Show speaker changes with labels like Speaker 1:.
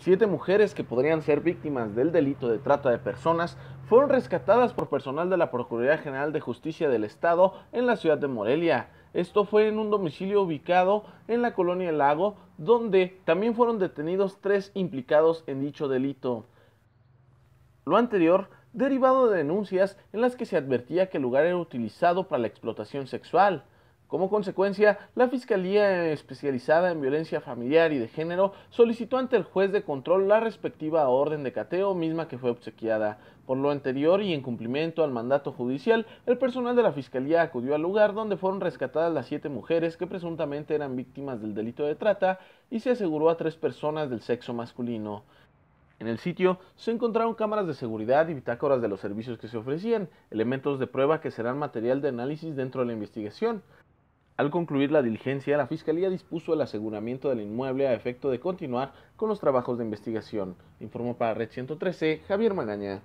Speaker 1: Siete mujeres que podrían ser víctimas del delito de trata de personas fueron rescatadas por personal de la Procuraduría General de Justicia del Estado en la ciudad de Morelia. Esto fue en un domicilio ubicado en la colonia Lago, donde también fueron detenidos tres implicados en dicho delito. Lo anterior derivado de denuncias en las que se advertía que el lugar era utilizado para la explotación sexual. Como consecuencia, la Fiscalía Especializada en Violencia Familiar y de Género solicitó ante el juez de control la respectiva orden de cateo misma que fue obsequiada. Por lo anterior y en cumplimiento al mandato judicial, el personal de la Fiscalía acudió al lugar donde fueron rescatadas las siete mujeres que presuntamente eran víctimas del delito de trata y se aseguró a tres personas del sexo masculino. En el sitio se encontraron cámaras de seguridad y bitácoras de los servicios que se ofrecían, elementos de prueba que serán material de análisis dentro de la investigación. Al concluir la diligencia, la Fiscalía dispuso el aseguramiento del inmueble a efecto de continuar con los trabajos de investigación, informó para Red 113 Javier Magaña.